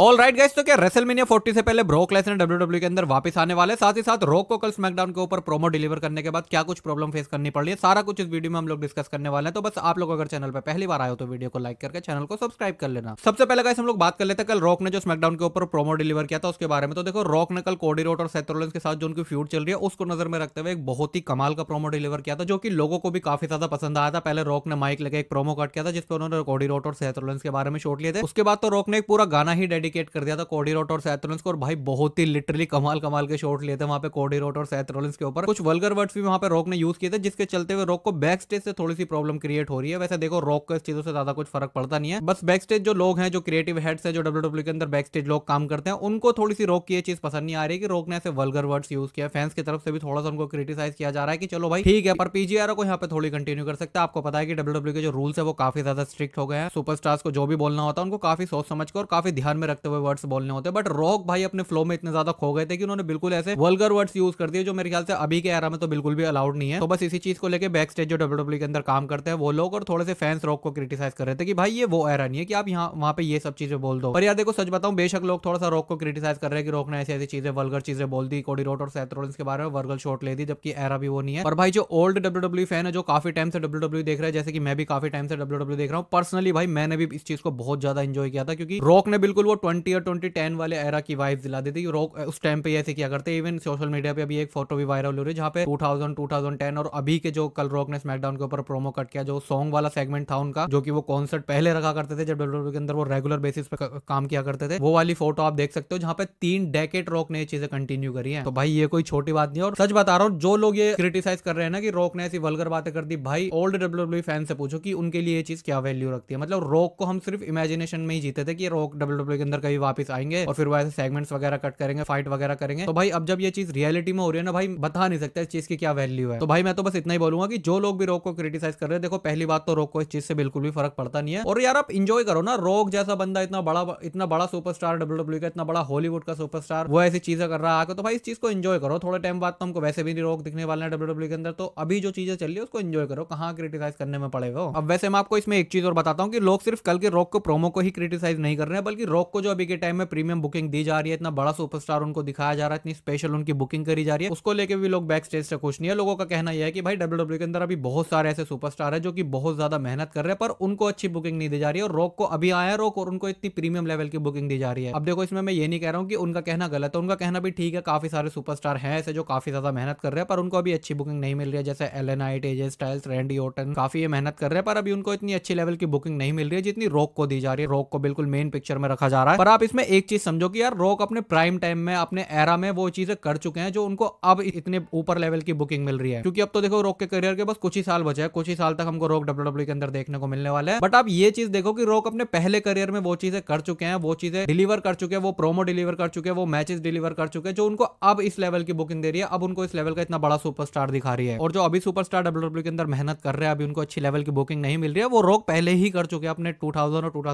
all right guys तो क्या WrestleMania 40 से पहले ब्रोक लेसनर डब्ल्यू के अंदर वापस आने वाले साथ ही साथ रोक को कल स्मैकडाउन के ऊपर प्रोमो डिलीवर करने के बाद क्या कुछ प्रॉब्लम फेस करनी पड़ रही है सारा कुछ इस वीडियो में हम लोग डिस्कस करने वाले हैं तो बस आप लोग अगर चैनल पर पहली बार आए हो तो वीडियो को लाइक करके चैनल को सब्सक्राइब कर लेना सबसे पहले गाइस हम लोग बात कर लेते हैं कल रॉक ने जो स्मैकडाउन के ऊपर प्रोमो डिलीवर किया था उसके बारे में तो देखो रॉक ने कल कोडी रोड और सेथरोलेंस के साथ जो उनकी फ्यूड चल रही है उसको नजर में रखते हुए एक बहुत ही कमाल का प्रोमो डिलीवर किया था जो कि लोगों को भी काफी ज्यादा पसंद आया था पहले रॉक ने माइक लेके एक प्रोमो कट किया था जिसपे उन्होंने कोडी रोट और सेथरोलेंस के बारे में छोड़ लिए थे उसके बाद तो रॉक ने एक पूरा गाना ही डेडी डेडिकेट कर दिया था कोडी रोट और सैथरोल्स को और भाई बहुत ही लिटरली कमाल कमाल के शॉट लिए थे वहाँ पे कोडी रोट और सैथरोल्स के ऊपर कुछ वर्गर वर्ड्स भी वहाँ पे रॉक ने यूज किए थे जिसके चलते हुए रॉक को बैक स्टेज से थोड़ी सी प्रॉब्लम क्रिएट हो रही है वैसे देखो रॉक को इस चीजों से ज्यादा कुछ फर्क पड़ता नहीं है बस बैक स्टेज जो लोग हैं जो क्रिएटिव हेड्स है जो डब्ल्यू e के अंदर बैक स्टेज लोग काम करते हैं उनको थोड़ी सी रोक की चीज पसंद नहीं आ रही कि रोक ने ऐसे वर्गर वर्ड्स यूज किया फैंस की तरफ से भी थोड़ा सा उनको क्रिटिसाइज किया जा रहा है कि चलो भाई ठीक है पर पीजीआर को यहाँ पे थोड़ी कंटिन्यू कर सकते हैं आपको पता है कि डब्ल्यू e के जो रूल्स है वो काफी ज्यादा स्ट्रिक्ट हो गए हैं सुपरस्टार्स को जो भी बोलना होता है उनको काफी सोच समझ कर और काफी ध्यान में रखते हुए वर्ड्स बोलने होते बट रॉक भाई अपने फ्लो में इतने ज्यादा खो गए थे कि उन्होंने बिल्कुल ऐसे वर्गर वर्ड्स यूज कर दिए जो मेरे ख्याल से अभी के एरा में तो बिल्कुल भी अलाउड नहीं है तो बस इसी चीज को लेकर बैक स्टेज जो डब्ल्यू e के अंदर काम करते हैं वो लोग और थोड़े से फैंस रॉक को क्रिटिसाइज कर रहे थे कि भाई ये वो एरा नहीं है कि आप यहाँ वहाँ पे ये सब चीजें बोल दो पर यार देखो सच बताऊं बेशक लोग थोड़ा सा रॉक को क्रिटिसाइज कर रहे हैं कि रॉक ने ऐसी ऐसी चीजें वर्गर चीजें बोल दी कोडी रोट और सैथरोल्स के बारे में वर्गल शॉट ले दी जबकि एरा भी वो नहीं है और भाई जो ओल्ड डब्ल्यू फैन है जो काफी टाइम से डब्ल्यू e देख रहे हैं जैसे कि मैं भी काफी टाइम से डब्ल्यू e देख रहा हूँ पर्सनली भाई मैंने भी इस चीज को बहुत ज्यादा इंजॉय किया था क्योंकि रॉक ने बिल्कुल वो ट्वेंटी और ट्वेंटी टेन वाले एरा की वाइफ दिला देते रॉक उस टाइम पे ऐसे किया करते हैं इवन सोशल मीडिया पे अभी एक फोटो भी वायरल हो रही है जहाँ पे two thousand two thousand ten और अभी के जो कल रॉक ने स्मैकडाउन के ऊपर प्रोमो कट किया जो सॉन्ग वाला सेगमेंट था उनका जो कि वो कॉन्सर्ट पहले रखा करते थे जब डब्ल्यू e के अंदर वो रेगुलर बेसिस पे काम किया करते थे वो वाली फोटो आप देख सकते हो जहाँ पे तीन डेकेट रॉक ने ये चीजें कंटिन्यू करी है तो भाई ये कोई छोटी बात नहीं और सच बता रहा हूँ जो लोग ये क्रिटिसाइज कर रहे हैं ना कि रॉक ने ऐसी वलगर बातें कर दी भाई ओल्ड डब्ल्यू फैन से पूछो कि उनके लिए ये चीज क्या वैल्यू रखती है मतलब रॉक को हम सिर्फ इमेजिनेशन में ही जीते थे कि रॉक डब्ल्यू e के अंदर कभी वापस आएंगे और फिर वैसे सेगमेंट्स वगैरह कट करेंगे फाइट वगैरह करेंगे तो भाई अब जब ये चीज रियलिटी में हो रही है ना भाई बता नहीं सकता इस चीज की क्या वैल्यू है तो भाई मैं तो बस इतना ही बोलूंगा कि जो लोग भी रोक को क्रिटिसाइज कर रहे हैं देखो पहली बात तो रोक को इस चीज से बिल्कुल भी फर्क पड़ता नहीं है और यार आप इंजॉय करो ना रोक जैसा बंदा इतना बड़ा इतना बड़ा सुपरस्टार डब्ल्यू e का इतना बड़ा हॉलीवुड का सुपरस्टार वो ऐसी चीजें कर रहा है तो भाई इस चीज को इंजॉय करो थोड़े टाइम बाद तो हमको वैसे भी नहीं रोक दिखने वाले हैं डब्ल्यू e के अंदर तो अभी जो चीजें चल रही है उसको इंजॉय करो कहाँ क्रिटिसाइज करने में पड़ेगा अब वैसे मैं आपको इसमें एक चीज और बताता हूँ कि लोग सिर्फ कल के रोक को प्रोमो को ही क्रिटिसाइज नहीं कर रहे हैं बल्कि रोक को को जो अभी के टाइम में प्रीमियम बुकिंग दी जा रही है इतना बड़ा सुपरस्टार उनको दिखाया जा रहा है इतनी स्पेशल उनकी बुकिंग करी जा रही है उसको लेकर भी लोग बैक स्टेज से खुश नहीं है लोगों का कहना यह है कि भाई डब्ल्यू e के अंदर अभी बहुत सारे ऐसे सुपरस्टार है जो कि बहुत ज्यादा मेहनत कर रहे हैं पर उनको अच्छी बुकिंग नहीं दी जा रही है और रोक को अभी आया है रोक और उनको इतनी प्रीमियम लेवल की बुकिंग दी जा रही है अब देखो इसमें मैं ये नहीं कह रहा हूँ कि उनका कहना गलत है उनका कहना भी ठीक है काफी सारे सुपरस्टार है ऐसे जो काफी ज्यादा मेहनत कर रहे हैं पर उनको अभी अच्छी बुकिंग नहीं मिल रही है जैसे एल एन आई टेजे स्टाइल्स रेंडी ओटन काफी ये मेहनत कर रहे हैं पर अभी उनको इतनी अच्छी लेवल की बुकिंग नहीं मिल रही है जितनी रोक को दी जा रही है रोक को बिल्कुल मेन पिक्चर में रखा जा रहा है रहा है पर आप इसमें एक चीज समझो कि यार रॉक अपने प्राइम टाइम में अपने एरा में वो चीजें कर चुके हैं जो उनको अब इतने ऊपर लेवल की बुकिंग मिल रही है क्योंकि अब तो देखो रॉक के करियर के बस कुछ ही साल बचे हैं कुछ ही साल तक हमको रॉक डब्ल्यू e के अंदर देखने को मिलने वाले हैं बट आप ये चीज देखो कि रॉक अपने पहले करियर में वो चीजें कर चुके हैं वो चीजें डिलीवर कर चुके हैं वो प्रोमो डिलीवर कर चुके हैं वो मैचेस डिलीवर कर चुके हैं जो उनको अब इस लेवल की बुकिंग दे रही है अब उनको इस लेवल का इतना बड़ा सुपरस्टार दिखा रही है और जो अभी सुपरस्टार डब्ल्यू e के अंदर मेहनत कर रहे हैं अभी उनको अच्छी लेवल की बुकिंग नहीं मिल रही है वो रॉक पहले ही कर चुके हैं अपने टू और टू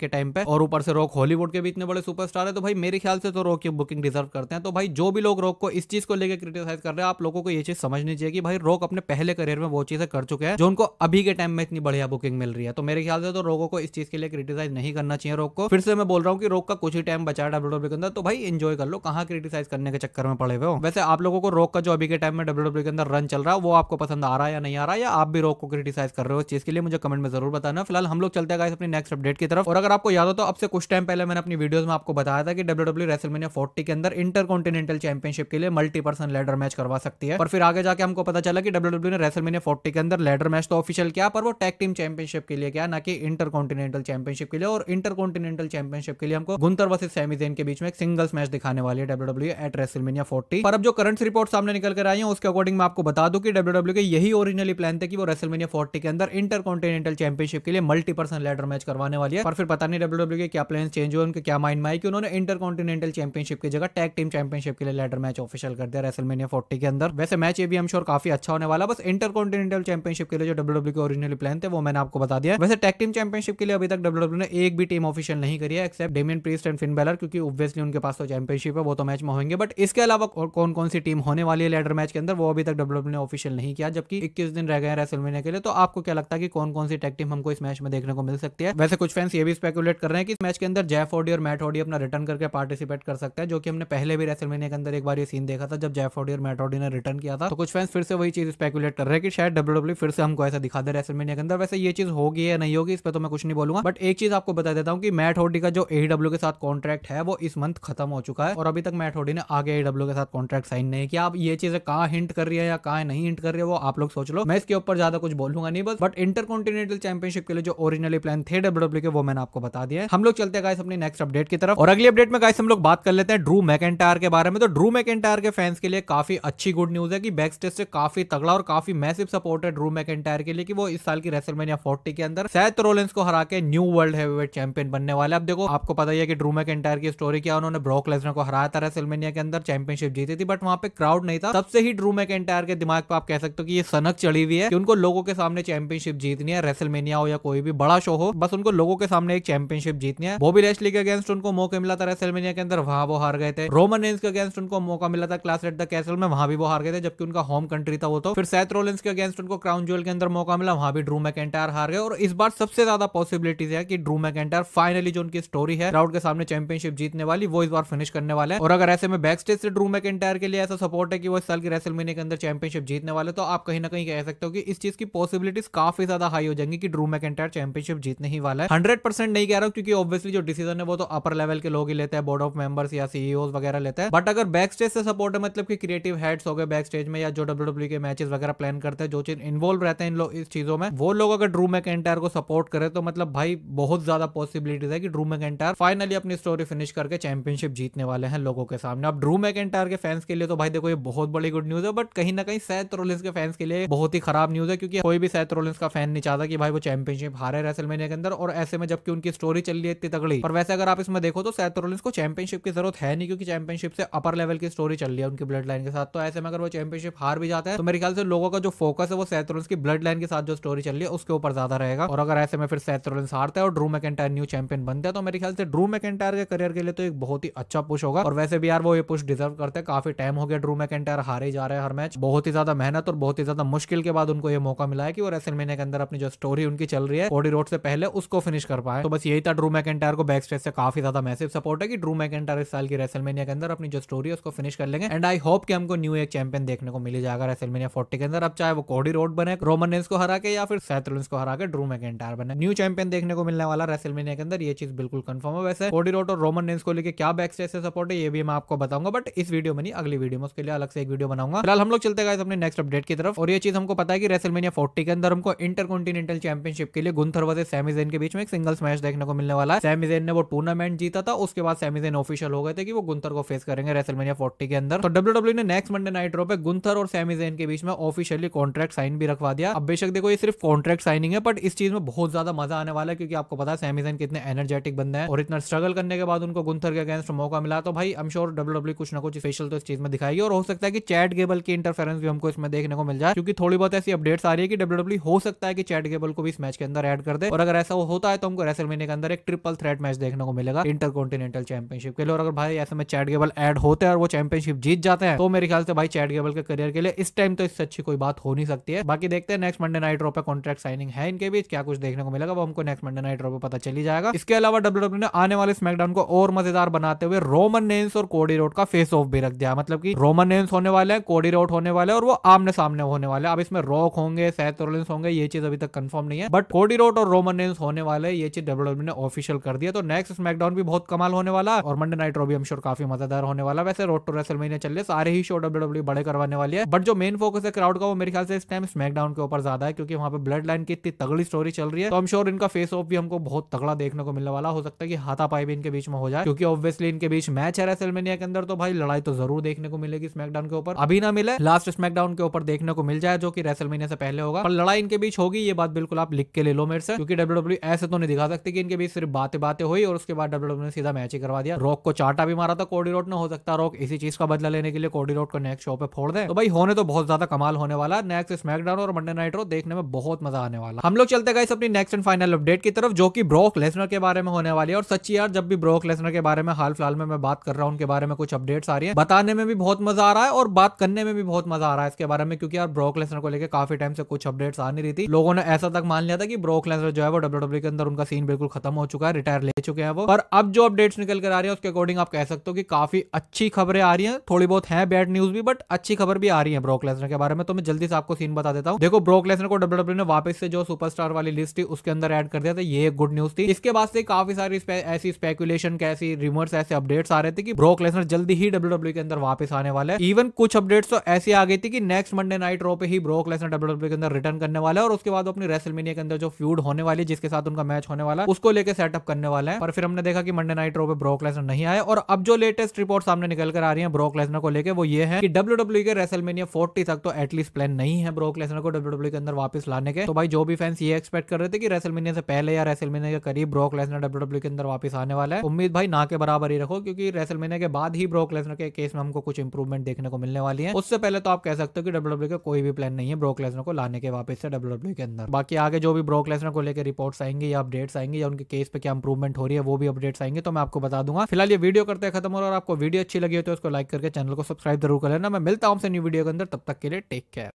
के टाइम पे और ऊपर से रॉक हॉलीवुड बॉलीवुड के भी इतने बड़े सुपरस्टार है तो भाई मेरे ख्याल से तो रॉक की बुकिंग डिजर्व करते हैं तो भाई जो भी लोग रॉक को इस चीज को लेकर क्रिटिसाइज कर रहे हैं आप लोगों को ये चीज समझनी चाहिए कि भाई रॉक अपने पहले करियर में वो चीजें कर चुके हैं जो उनको अभी के टाइम में इतनी बढ़िया बुकिंग मिल रही है तो मेरे ख्याल से तो रोको को इस चीज के लिए क्रिटिसाइज नहीं करना चाहिए रोक को फिर से मैं बोल रहा हूँ कि रोक का कुछ ही टाइम बचा है डब्ल्यू e के अंदर तो भाई इंजॉय कर लो कहाँ क्रिटिसाइज करने के चक्कर में पड़े हुए हो वैसे आप लोगों को रोक का जो अभी के टाइम में डब्ल्यू e के अंदर रन चल रहा है वो आपको पसंद आ रहा है या नहीं आ रहा है या आप भी रोक को क्रिटिसाइज कर रहे हो इस चीज के लिए मुझे कमेंट में जरूर बताना फिलहाल हम लोग चलते हैं अपने नेक्स्ट अपडेट की तरफ और अगर आपको याद हो तो अब से कुछ टाइम पहले मैंने अपनी वीडियोस में आपको बताया था कि डब्ल्यू डब्ल्यू रेसलमेनिया फोर्टी के अंदर इंटर कॉन्टिनेंटल चैंपियनशिप के लिए मल्टी पर्सन लेडर मैच करवा सकती है और फिर आगे जाके हमको पता चला कि डब्ल्यू डब्ल्यू e ने रेसलमेनिया फोर्टी के अंदर लेडर मैच तो ऑफिशियल किया पर वो टैग टीम चैंपियनशिप के लिए क्या ना कि इंटर कॉन्टिनेंटल चैंपियनशिप के लिए और इंटर कॉन्टिनेंटल चैंपियनशिप के लिए हमको गुंतर वर्सेज सेमीजेन के बीच में एक सिंगल्स मैच दिखाने वाली है डब्ल्यू डब्ल्यू एट रेसलमेनिया फोर्टी पर अब जो करंट रिपोर्ट सामने निकल कर आई है उसके अकॉर्डिंग मैं आपको बता दूं कि डब्ल्यू डब्ल्यू e के यही ओरिजिनली प्लान थे कि वो रेसलमेनिया फोर्टी के अंदर इंटर कॉन्टिनेंटल चैंपियनशिप के लिए मल्टीपर्सन लेडर मैच करवाने वाली है और फिर पता नहीं डब्ल्यू डब्ल्यू e के क्या प्लान चेंज हुए उनके क्या माइंड में आई कि उन्होंने इंटर कॉन्टिनेंटल चैंपियनशिप की जगह टैग टीम चैंपियनशिप के लिए लेटर मैच ऑफिशियल कर दिया रेसलमेनिया फोर्टी के अंदर वैसे मैच ये भी हम श्योर काफी अच्छा होने वाला बस इंटर कॉन्टिनेंटल चैंपियनशिप के लिए जो डब्ल्यू e के ओरिजिनल प्लान थे वो मैंने आपको बता दिया वैसे टैग टीम चैंपियनशिप के लिए अभी तक डब्ल्यू e ने एक भी टीम ऑफिशियल नहीं करी है except Damian Priest and Finn Balor क्योंकि ऑब्वियसली उनके पास तो चैंपियनशिप है वो तो मैच में होंगे बट इसके अलावा कौन कौन सी टीम होने वाली है लेडर मैच के अंदर वो अभी तक डब्ल्यू e ने ऑफिशियल नहीं किया जबकि इक्कीस दिन रह गए हैं रेसलमेनिया के लिए तो आपको क्या लगता है कि कौन कौन सी टैग टीम हमको इस मैच में देखने को मिल सकती है वैसे कुछ फैंस ये भी स्पेकुलेट कर रहे हैं कि इस मैच के अंदर जैफ ऑडी और मैट ऑडी अपना रिटर्न करके पार्टिसिपेट कर सकते हैं जो कि हमने पहले भी रेसल महीने के अंदर एक बार ये सीन देखा था जब ऑडी और मैट ऑडी ने रिटर्न किया था तो कुछ फैंस फिर से वही चीज स्पेकुलेट कर रहे हैं कि शायद डब्ल्यू e फिर से हमको ऐसा दिखा दे महीने के अंदर वैसे ये चीज होगी या नहीं होगी इस पर तो मैं कुछ नहीं बोलूंगा बट एक चीज आपको बता देता हूँ कि मैट ऑडी का जो ए e के साथ कॉन्ट्रैक्ट है वो इस मंथ खत्म हो चुका है और अभी तक मैट ऑडी ने आगे ए e के साथ कॉन्ट्रैक्ट साइन नहीं किया आप ये चीजें कहाँ हिंट कर रही है या कहा नहीं हिंट कर रही है वो आप लोग सोच लो मैं इसके ऊपर ज्यादा कुछ बोलूंगा नहीं बस बट इंटरकॉन्टिनेंटल चैंपियनशिप के लिए जो ओरिजिनली प्लान थे डब्ल्यू के वो मैंने आपको बता दिया हम लोग चलते गाइस अपने अपनी नेक्स्ट अपडेट की तरफ और अगली अपडेट में गाइस हम लोग बात कर लेते हैं ड्रू मैकेंटायर के बारे में तो ड्रू मैकेंटायर के फैंस के लिए काफी अच्छी गुड न्यूज है कि बैक स्टेज से काफी तगड़ा और काफी मैसिव सपोर्ट है ड्रू मैकेंटायर के लिए कि वो इस साल की रेसलमेनिया फोर्टी के अंदर सैथ रोलेंस को हरा के न्यू वर्ल्ड हेवीवेट चैंपियन बनने वाले अब देखो आपको पता ही है कि ड्रू मैकेंटायर की स्टोरी क्या उन्होंने ब्रॉक लेसनर को हराया था रेसलमेनिया के अंदर चैंपियनशिप जीती थी बट वहां पे क्राउड नहीं था तब से ही ड्रू मैकेंटायर के दिमाग पर आप कह सकते हो कि ये सनक चढ़ी हुई है कि उनको लोगों के सामने चैंपियनशिप जीतनी है रेसलमेनिया हो या कोई भी बड़ा शो हो बस उनको लोगों के सामने एक चैंपियनशिप जीतनी है वो भी लेस्ली वेस्ली के अगेंस्ट उनको मौका मिला था रेसलमेनिया के अंदर वहां वो हार गए थे रोमन रेंस के अगेंस्ट उनको मौका मिला था क्लास एट द कैसल में वहां भी वो हार गए थे जबकि उनका होम कंट्री था वो तो फिर सैथ रोलेंस के अगेंस्ट उनको क्राउन ज्वेल के अंदर मौका मिला वहां भी ड्रू मैकेंटायर हार गए और इस बार सबसे ज्यादा पॉसिबिलिटीज है कि ड्रू मैकेंटायर फाइनली जो उनकी स्टोरी है क्राउड के सामने चैंपियनशिप जीतने वाली वो इस बार फिनिश करने वाले और अगर ऐसे में बैक स्टेज से ड्रू मैकेंटायर के लिए ऐसा सपोर्ट है कि वो इस साल की रेसलमेनिया के अंदर चैंपियनशिप जीतने वाले तो आप कहीं ना कहीं कह सकते हो कि इस चीज की पॉसिबिलिटीज काफी ज्यादा हाई हो जाएंगी कि ड्रू मैकेंटायर चैंपियनशिप जीतने ही वाला है हंड्रेड नहीं कह रहा हूँ क्योंकि ऑब्वियसली जो डिसीजन डिसीजन है वो तो अपर लेवल के लोग ही लेते हैं बोर्ड ऑफ मेंबर्स या सीईओ e वगैरह लेते हैं बट अगर बैक स्टेज से सपोर्ट है मतलब कि क्रिएटिव हेड्स हो गए बैक स्टेज में या जो डब्ल्यू e के मैचेस वगैरह प्लान करते हैं जो चीज इन्वॉल्व रहते हैं इन लोग इस चीजों में वो लोग अगर ड्रू मैक एंटायर को सपोर्ट करे तो मतलब भाई बहुत ज्यादा पॉसिबिलिटीज है कि ड्रू मैक एंटायर फाइनली अपनी स्टोरी फिनिश करके चैंपियनशिप जीतने वाले हैं लोगों के सामने अब ड्रू मैक एंटायर के फैंस के लिए तो भाई देखो ये बहुत बड़ी गुड न्यूज है बट कहीं ना कहीं सैथ रोलिंस के फैंस के लिए बहुत ही खराब न्यूज है क्योंकि कोई भी सैथ रोलिंस का फैन नहीं चाहता कि भाई वो चैंपियनशिप हारे रेसलमेनिया के अंदर और ऐसे में जबकि उनकी स्टोरी चल रही है इतनी तगड़ी पर वैसे अगर आप इसमें देखो तो सैथ रोलिंस को चैंपियनशिप की जरूरत है नहीं क्योंकि चैंपियनशिप से अपर लेवल की स्टोरी चल रही है उनकी ब्लड लाइन के साथ तो ऐसे में अगर वो चैंपियनशिप हार भी जाता है तो मेरे ख्याल से लोगों का जो फोकस है वो सैथ रोलिंस की ब्लड लाइन के साथ जो स्टोरी चल रही है उसके ऊपर ज्यादा रहेगा और अगर ऐसे में फिर सैथ रोलिंस हारता है और ड्रू मैकेंटायर न्यू चैंपियन बनता है तो मेरे ख्याल से ड्रू मैकेंटायर के करियर के लिए तो एक बहुत ही अच्छा पुश होगा और वैसे भी यार वो ये पुश डिजर्व करते हैं काफी टाइम हो गया ड्रू मैकेंटायर हारे जा रहे हैं हर मैच बहुत ही ज्यादा मेहनत और बहुत ही ज्यादा मुश्किल के बाद उनको ये मौका मिला है कि वो महीने के अंदर अपनी जो स्टोरी उनकी चल रही है रोड से पहले उसको फिनिश कर पाए तो बस यही था ड्रू मैकेंटायर को बैक स्टेज से काफी ज्यादा मैसिव सपोर्ट है कि ड्रू मैकेंटायर इस साल की रेसलमेनिया के अंदर अपनी जो स्टोरी है उसको फिनिश कर लेंगे एंड आई होप कि हमको न्यू एक चैंपियन देखने को मिल जाएगा रेसलमेनिया फोर्टी के अंदर अब चाहे वो कोडी रोड बने रोमन रेंस को हरा के या फिर सैथरुल्स को हरा के ड्रू मैकेंटायर बने न्यू चैंपियन देखने को मिलने वाला रेसलमेनिया के अंदर ये चीज बिल्कुल कंफर्म है वैसे कोडी रोड और रोमन रेंस को लेकर क्या बैक स्टेज से सपोर्ट है ये भी मैं आपको बताऊंगा बट इस वीडियो में नहीं अगली वीडियो में उसके लिए अलग से एक वीडियो बनाऊंगा फिलहाल हम लोग चलते गए अपने नेक्स्ट अपडेट की तरफ और ये चीज हमको पता है कि रेसलमेनिया फोर्टी के अंदर हमको इंटर कॉन्टिनेंटल चैंपियनशिप के लिए गुंथर वजह सैमिजेन के बीच में एक सिंगल्स मैच देखने को मिलने वाला है सैमिजेन ने वो टूर्नामेंट जीता था उसके बाद सेमीजन ऑफिशियल हो गए थे कि वो गुंथर को फेस करेंगे रेसलमेनिया फोर्टी के अंदर तो डब्ल्यू e ने नेक्स्ट मंडे नाइट रो पे गुंथर और सेमीजन के बीच में ऑफिशियली कॉन्ट्रैक्ट साइन भी रखवा दिया अब बेशक देखो ये सिर्फ कॉन्ट्रैक्ट साइनिंग है बट इस चीज में बहुत ज्यादा मजा आने वाला है क्योंकि आपको पता है सेमीजन कितने एनर्जेटिक बंदे हैं और इतना स्ट्रगल करने के बाद उनको गुंथर के अगेंस्ट मौका मिला तो भाई एम श्योर डब्ल्यू कुछ ना कुछ स्पेशल तो इस चीज में दिखाएगी और हो सकता है कि चैट गेबल की इंटरफेरेंस भी हमको इसमें देखने को मिल जाए क्योंकि थोड़ी बहुत ऐसी अपडेट्स आ रही है कि डब्ल्यू डब्ल्यू e हो सकता है कि चैट गेबल को भी इस मैच के अंदर एड कर दे और अगर ऐसा होता है तो हमको रेसलमेनिया के अंदर एक ट्रिपल थ्रेट मैच देखने देखने को मिलेगा इंटर कॉन्टिनेंटल चैंपियनशिप के लिए और अगर भाई ऐसे में चैट गेबल एड होते हैं और वो चैंपियनशिप जीत जाते हैं तो मेरे ख्याल से भाई चैट गेबल के करियर के लिए इस टाइम तो इससे अच्छी कोई बात हो नहीं सकती है बाकी देखते हैं नेक्स्ट मंडे नाइट रो पे कॉन्ट्रैक्ट साइनिंग है इनके बीच क्या कुछ देखने को मिलेगा वो हमको नेक्स्ट मंडे नाइट रो पे पता चली जाएगा इसके अलावा डब्ल्यू e ने आने वाले स्मैकडाउन को और मजेदार बनाते हुए रोमन नेम्स और कोडी रोड का फेस ऑफ भी रख दिया मतलब की रोमन नेम्स होने वाले हैं कोडी रोड होने वाले और वो आमने सामने होने वाले अब इसमें रॉक होंगे सैथ होंगे ये चीज अभी तक कंफर्म नहीं है बट कोडी रोड और रोमन नेम्स होने वाले ये चीज डब्ल्यू e ने ऑफिशियल कर दिया तो नेक्स्ट एक्स स्मैकडाउन भी बहुत कमाल होने वाला और मंडे नाइट रो भी हम श्योर काफी मजेदार होने वाला वैसे रोड टू रेसल महीने चल रहे सारे ही शो डब्ल्यू डब्ल्यू बड़े करवाने वाले बट जो मेन फोकस है क्राउड का वो मेरे ख्याल से इस टाइम स्मैकडाउन के ऊपर ज्यादा है क्योंकि वहां पे ब्लड लाइन की इतनी तगड़ी स्टोरी चल रही है तो हम श्योर इनका फेस ऑफ भी हमको बहुत तगड़ा देखने को मिलने वाला हो सकता है कि हाथापाई भी इनके बीच में हो जाए क्योंकि ऑब्वियसली इनके बीच मैच है रेसल महीने के अंदर तो भाई लड़ाई तो जरूर देखने को मिलेगी स्मैकडाउन के ऊपर अभी ना मिले लास्ट स्मैकडाउन के ऊपर देखने को मिल जाए जो कि रेसल महीने से पहले होगा पर लड़ाई इनके बीच होगी ये बात बिल्कुल आप लिख के ले लो मेरे से क्योंकि डब्ल्यू e ऐसे तो नहीं दिखा सकते कि इनके बीच सिर्फ बातें बातें हुई और और उसके बाद डब्ल्यू e ने सीधा मैच ही करवा दिया रॉक को चाटा भी मारा था कोडी रोड ने हो सकता रॉक इसी चीज का बदला लेने के लिए कोडी रोड को नेक्स्ट शो पे फोड़ दे तो भाई होने तो बहुत ज्यादा कमाल होने वाला नेक्स्ट स्मैकडाउन और मंडे नाइट रो देखने में बहुत मजा आने वाला हम लोग चलते गए अपनी नेक्स्ट एंड फाइनल अपडेट की तरफ जो की ब्रोक लेसनर के बारे में होने वाली है और सच्ची यार जब भी ब्रोक लेसनर के बारे में हाल फिलहाल में मैं बात कर रहा हूँ उनके बारे में कुछ अपडेट्स आ रही है बताने में भी बहुत मजा आ रहा है और बात करने में भी बहुत मजा आ रहा है इसके बारे में क्योंकि यार ब्रोक लेसनर को लेकर काफी टाइम से कुछ अपडेट्स आ नहीं रही थी लोगों ने ऐसा तक मान लिया था कि ब्रोक लेसनर जो है वो डब्ल्यू e के अंदर उनका सीन बिल्कुल खत्म हो चुका है रिटायर ले चुका चुके हैं वो पर अब जो अपडेट्स निकल कर आ रही है उसके अकॉर्डिंग आप कह सकते हो कि काफी अच्छी खबरें आ रही हैं थोड़ी बहुत है बैड न्यूज भी बट अच्छी खबर भी आ रही है ब्रोकलेसनर के बारे में तो मैं जल्दी से आपको सीन बता देता हूँ देखो ब्रोक को डब्ल्यू e ने वापस से जो सुपरस्टार वाली लिस्ट थी उसके अंदर एड कर दिया था ये एक गुड न्यूज थी इसके बाद से काफी सारी ऐसी स्पेकुलेशन ऐसी रिमर्स ऐसे अपडेट्स आ रहे थे कि ब्रोक जल्दी ही डब्ल्यू e के अंदर वापस आने वाले हैं इवन कुछ अपडेट्स तो ऐसी आ गई थी कि नेक्स्ट मंडे नाइट रो पे ही ब्रोक डब्ल्यू e के अंदर रिटर्न करने वाला है और उसके बाद अपनी रेसलमेनिया के अंदर जो फ्यूड होने वाली जिसके साथ उनका मैच होने वाला उसको लेकर सेटअप करने वाला है पर फिर हमने देखा कि मंडे नाइट रो पे ब्रॉक लेसनर नहीं आए और अब जो लेटेस्ट रिपोर्ट सामने निकल कर आ रही है ब्रॉक लेसनर को लेकर वो ये है कि डब्ल्यू डब्ल्यू e के रेसलमेनिया फोर्टी तक तो एटलीस्ट प्लान नहीं है ब्रॉक लेसनर को डब्ल्यू डब्ल्यू e के अंदर वापस लाने के तो भाई जो भी फैंस ये एक्सपेक्ट कर रहे थे कि रेसलमेनिया से पहले या रेसलमेनिया के करीब ब्रॉक लेसनर डब्ल्यू डब्ल्यू के अंदर वापस आने वाला है उम्मीद भाई ना के बराबर ही रखो क्योंकि रेसलमेनिया के बाद ही ब्रॉक लेसनर के केस में हमको कुछ इंप्रूवमेंट देखने को मिलने वाली है उससे पहले तो आप कह सकते हो कि डब्ल्यू डब्ल्यू e का कोई भी प्लान नहीं है ब्रॉक लेसनर को लाने के वापस से डब्ल्यू डब्ल्यू के अंदर बाकी आगे जो भी ब्रॉक लेसनर को लेकर रिपोर्ट्स आएंगे या अपडेट्स आएंगे या उनके केस पे क्या इंप्रूवमेंट हो रही है रही है वो भी अपडेट्स आएंगे तो मैं आपको बता दूंगा फिलहाल ये वीडियो करते हैं खत्म और आपको वीडियो अच्छी लगी हो तो उसको लाइक करके चैनल को सब्सक्राइब जरूर कर लेना मैं मिलता हूँ आपसे न्यू वीडियो के अंदर तब तक के लिए टेक केयर